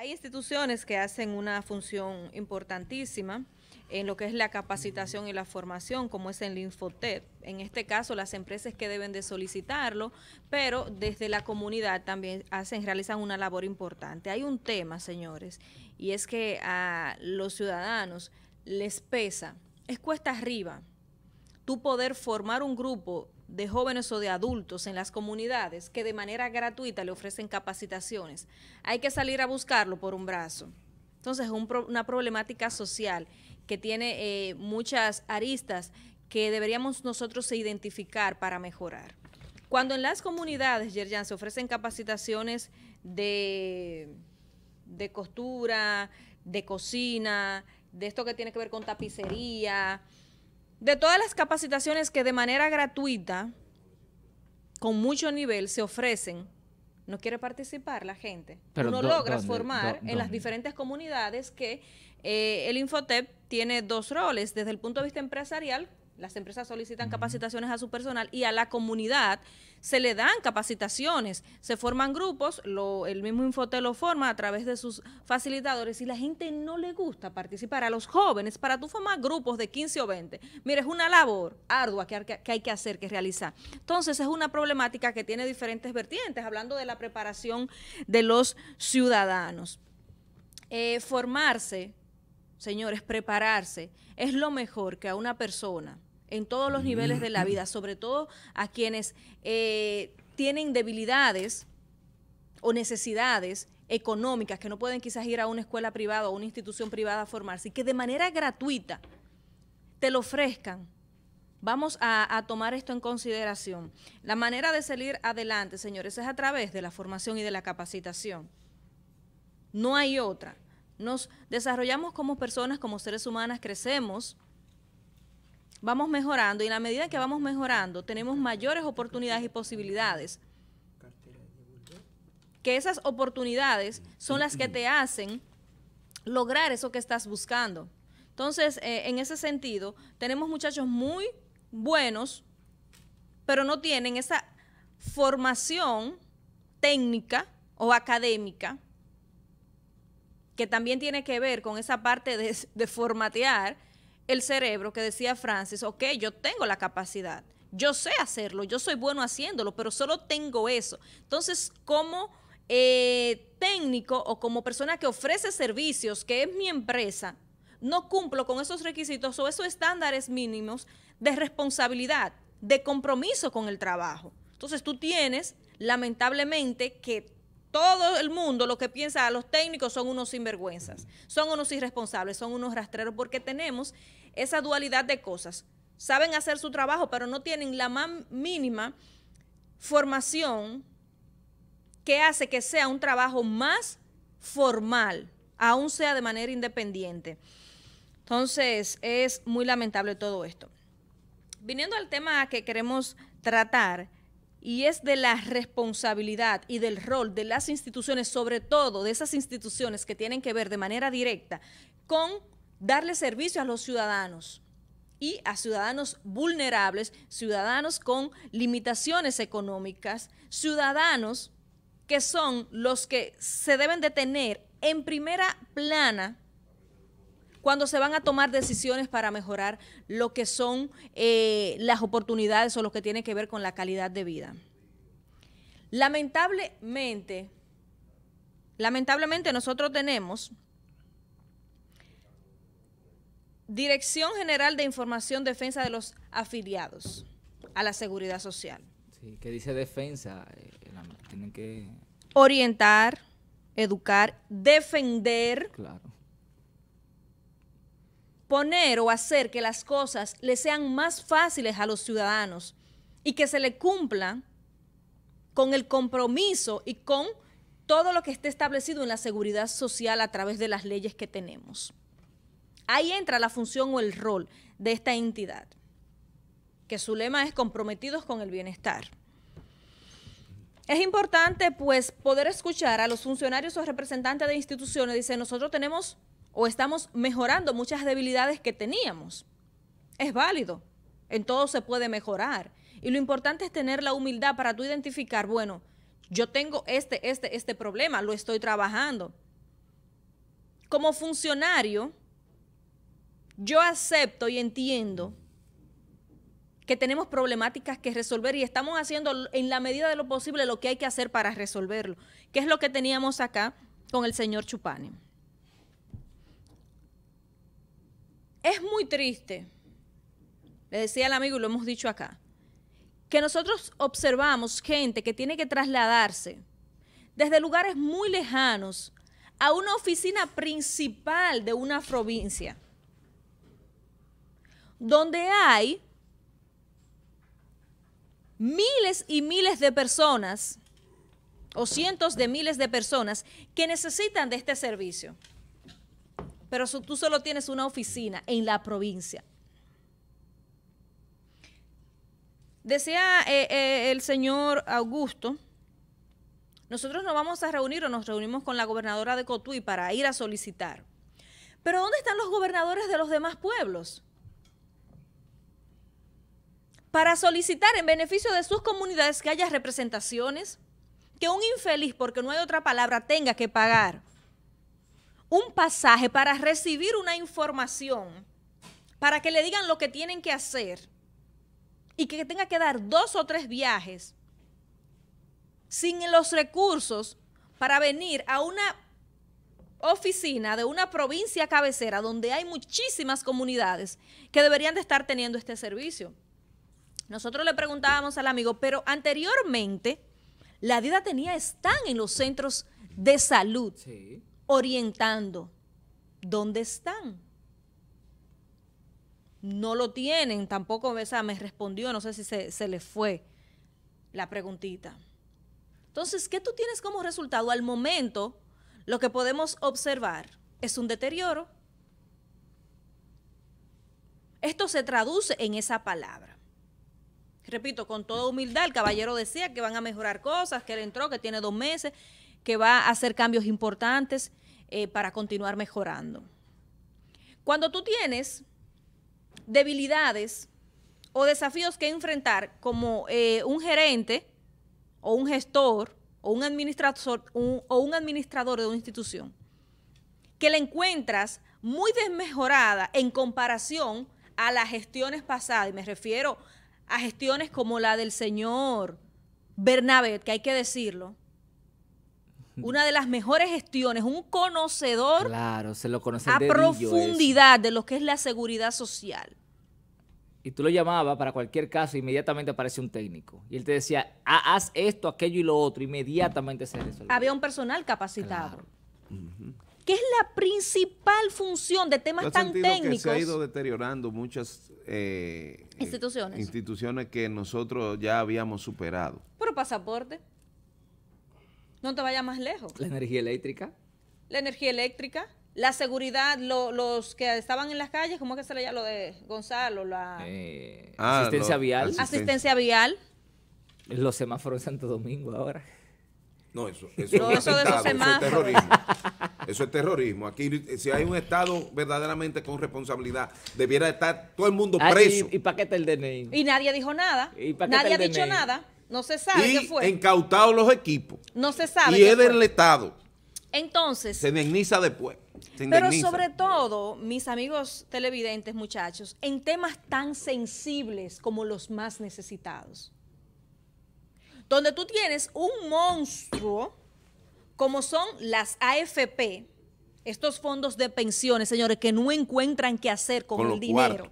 Hay instituciones que hacen una función importantísima en lo que es la capacitación y la formación, como es el Infotep. En este caso, las empresas que deben de solicitarlo, pero desde la comunidad también hacen, realizan una labor importante. Hay un tema, señores, y es que a los ciudadanos les pesa, es cuesta arriba tú poder formar un grupo de jóvenes o de adultos en las comunidades que de manera gratuita le ofrecen capacitaciones. Hay que salir a buscarlo por un brazo. Entonces es una problemática social que tiene eh, muchas aristas que deberíamos nosotros identificar para mejorar. Cuando en las comunidades, Yerjan, se ofrecen capacitaciones de costura, de cocina, de esto que tiene que ver con tapicería, de todas las capacitaciones que de manera gratuita, con mucho nivel, se ofrecen, no quiere participar la gente. Pero no logra formar en las diferentes comunidades que eh, el Infotep tiene dos roles, desde el punto de vista empresarial, las empresas solicitan capacitaciones a su personal y a la comunidad se le dan capacitaciones, se forman grupos, el mismo Infotel lo forma a través de sus facilitadores y la gente no le gusta participar. A los jóvenes, para tú formar grupos de 15 o 20, mira, es una labor ardua que, hay que hacer, que realizar. Entonces es una problemática que tiene diferentes vertientes, hablando de la preparación de los ciudadanos. Eh, formarse, señores, prepararse, es lo mejor que a una persona en todos los niveles de la vida, sobre todo a quienes eh, tienen debilidades o necesidades económicas que no pueden quizás ir a una escuela privada o una institución privada a formarse y que de manera gratuita te lo ofrezcan. Vamos a, a, tomar esto en consideración. La manera de salir adelante, señores, es a través de la formación y de la capacitación. No hay otra. Nos desarrollamos como personas, como seres humanos, crecemos, vamos mejorando y a la medida que vamos mejorando tenemos mayores oportunidades y posibilidades. Que esas oportunidades son las que te hacen lograr eso que estás buscando. Entonces, eh, en ese sentido, tenemos muchachos muy buenos, pero no tienen esa formación técnica o académica, que también tiene que ver con esa parte de formatear el cerebro que decía Francis, ok, yo tengo la capacidad, yo sé hacerlo, yo soy bueno haciéndolo, pero solo tengo eso. Entonces, como eh, técnico o como persona que ofrece servicios, que es mi empresa, no cumplo con esos requisitos o esos estándares mínimos de responsabilidad, de compromiso con el trabajo. Entonces tú tienes, lamentablemente, que todo el mundo lo que piensa, a ah, los técnicos son unos sinvergüenzas, son unos irresponsables, son unos rastreros, porque tenemos esa dualidad de cosas. Saben hacer su trabajo, pero no tienen la más mínima formación que hace que sea un trabajo más formal, aún sea de manera independiente. Entonces, es muy lamentable todo esto. Viniendo al tema que queremos tratar, y es de la responsabilidad y del rol de las instituciones, sobre todo de esas instituciones que tienen que ver de manera directa con darle servicio a los ciudadanos y a ciudadanos vulnerables, ciudadanos con limitaciones económicas, ciudadanos que son los que se deben de tener en primera plana cuando se van a tomar decisiones para mejorar lo que son eh, las oportunidades o lo que tiene que ver con la calidad de vida. Lamentablemente, lamentablemente nosotros tenemos Dirección General de Información Defensa de los Afiliados a la Seguridad Social. Sí, que dice defensa, eh, eh, tienen que... Orientar, educar, defender. Claro. Poner o hacer que las cosas le sean más fáciles a los ciudadanos y que se le cumpla con el compromiso y con todo lo que esté establecido en la seguridad social a través de las leyes que tenemos. Ahí entra la función o el rol de esta entidad, que su lema es comprometidos con el bienestar. Es importante, pues, poder escuchar a los funcionarios o representantes de instituciones. Dice, nosotros tenemos o estamos mejorando muchas debilidades que teníamos. Es válido, en todo se puede mejorar. Y lo importante es tener la humildad para tú identificar, bueno, yo tengo este, este, este problema, lo estoy trabajando. Como funcionario, yo acepto y entiendo que tenemos problemáticas que resolver y estamos haciendo en la medida de lo posible lo que hay que hacer para resolverlo, que es lo que teníamos acá con el señor Chupane. Es muy triste, le decía el amigo y lo hemos dicho acá, que nosotros observamos gente que tiene que trasladarse desde lugares muy lejanos a una oficina principal de una provincia donde hay miles y miles de personas o cientos de miles de personas que necesitan de este servicio. Pero tú solo tienes una oficina en la provincia. Decía eh, eh, el señor Augusto, nosotros nos vamos a reunir o nos reunimos con la gobernadora de Cotuí para ir a solicitar. Pero ¿dónde están los gobernadores de los demás pueblos? para solicitar en beneficio de sus comunidades que haya representaciones, que un infeliz, porque no hay otra palabra, tenga que pagar un pasaje para recibir una información, para que le digan lo que tienen que hacer y que tenga que dar dos o tres viajes sin los recursos para venir a una oficina de una provincia cabecera donde hay muchísimas comunidades que deberían de estar teniendo este servicio. Nosotros le preguntábamos al amigo, pero anteriormente la vida tenía están en los centros de salud orientando. ¿Dónde están? No lo tienen, tampoco esa me respondió, no sé si se, se le fue la preguntita. Entonces, ¿qué tú tienes como resultado? Al momento, lo que podemos observar es un deterioro. Esto se traduce en esa palabra repito, con toda humildad, el caballero decía que van a mejorar cosas, que él entró, que tiene dos meses, que va a hacer cambios importantes eh, para continuar mejorando. Cuando tú tienes debilidades o desafíos que enfrentar como eh, un gerente o un gestor o un, administrador, o un administrador de una institución, que la encuentras muy desmejorada en comparación a las gestiones pasadas, y me refiero a a gestiones como la del señor Bernabé, que hay que decirlo, una de las mejores gestiones, un conocedor claro, se lo conoce a profundidad de lo que es la seguridad social. Y tú lo llamabas para cualquier caso, inmediatamente aparece un técnico. Y él te decía, ah, haz esto, aquello y lo otro, inmediatamente se resuelve. Había un personal capacitado. ¿Qué es la principal función de temas tan técnicos. Que se ha ido deteriorando muchas eh, instituciones. instituciones que nosotros ya habíamos superado. Pero pasaporte. No te vayas más lejos. La energía eléctrica. La energía eléctrica. La seguridad, los que estaban en las calles, ¿cómo es que se le lo de Gonzalo? La eh, ah, asistencia vial. Asistencia. vial. Los semáforos de Santo Domingo ahora. No, eso, eso, eso de esos semáforos. terrorismo. Eso es terrorismo. Aquí, eh, si hay un Estado verdaderamente con responsabilidad, debiera estar todo el mundo preso. ¿Y, para qué está el DNI? Y nadie dijo nada. nadie ha dicho nada. No se sabe qué fue. Incautados los equipos. No se sabe. Y es del Estado. Entonces. Se indemniza después. Pero sobre todo, mis amigos televidentes, muchachos, en temas tan sensibles como los más necesitados. Donde tú tienes un monstruo como son las AFP, estos fondos de pensiones, señores, que no encuentran qué hacer con, el dinero.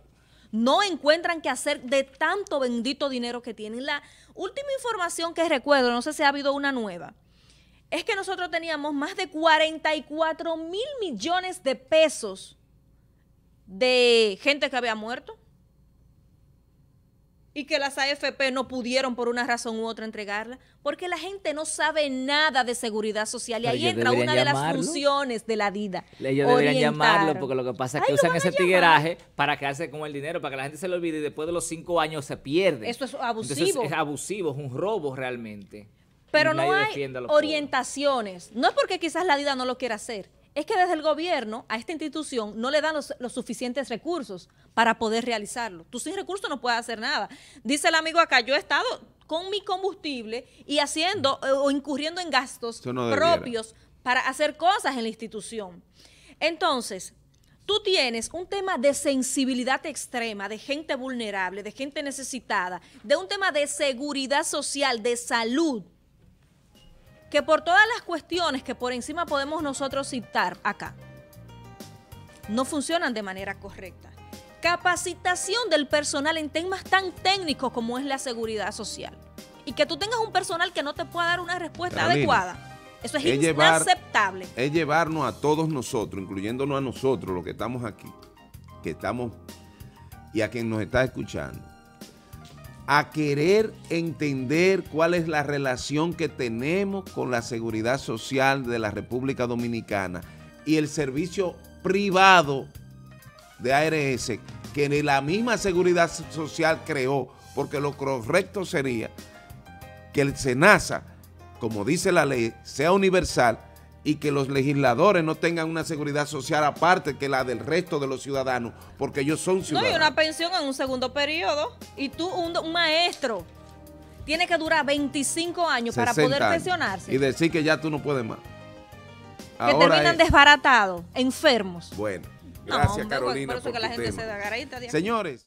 No encuentran qué hacer de tanto bendito dinero que tienen. La última información que recuerdo, no sé si ha habido una nueva, es que nosotros teníamos más de 44 mil millones de pesos de gente que había muerto y que las AFP no pudieron por una razón u otra entregarla, porque la gente no sabe nada de seguridad social y ahí entra una de las funciones de la DIDA. Ellos deberían llamarlo porque lo que pasa es que usan ese tigueraje para quedarse con el dinero, para que la gente se lo olvide y después de los cinco años se pierde. Esto es abusivo. eso es abusivo, es un robo realmente. Pero no hay orientaciones. No es porque quizás la DIDA no lo quiera hacer, es que desde el gobierno a esta institución no le dan los, suficientes recursos para poder realizarlo. Tú sin recursos no puedes hacer nada. Dice el amigo acá, yo he estado con mi combustible y haciendo eh, o incurriendo en gastos propios para hacer cosas en la institución. Entonces, tú tienes un tema de sensibilidad extrema, de gente vulnerable, de gente necesitada, de un tema de seguridad social, de salud que por todas las cuestiones que por encima podemos nosotros citar acá, no funcionan de manera correcta. Capacitación del personal en temas tan técnicos como es la seguridad social. Y que tú tengas un personal que no te pueda dar una respuesta adecuada. Eso es, inaceptable. es llevarnos a todos nosotros, incluyéndonos a nosotros, los que estamos aquí, que estamos, y a quien nos está escuchando, a querer entender cuál es la relación que tenemos con la seguridad social de la República Dominicana y el servicio privado de ARS que en la misma seguridad social creó, porque lo correcto sería que el SENASA, como dice la ley, sea universal y que los legisladores no tengan una seguridad social aparte que la del resto de los ciudadanos, porque ellos son ciudadanos. No, hay una pensión en un segundo periodo, y tú, un, maestro, tiene que durar 25 años para poder pensionarse. Y decir que ya tú no puedes más. Que terminan desbaratados, enfermos. Bueno, gracias Carolina. Por eso la gente se da Señores.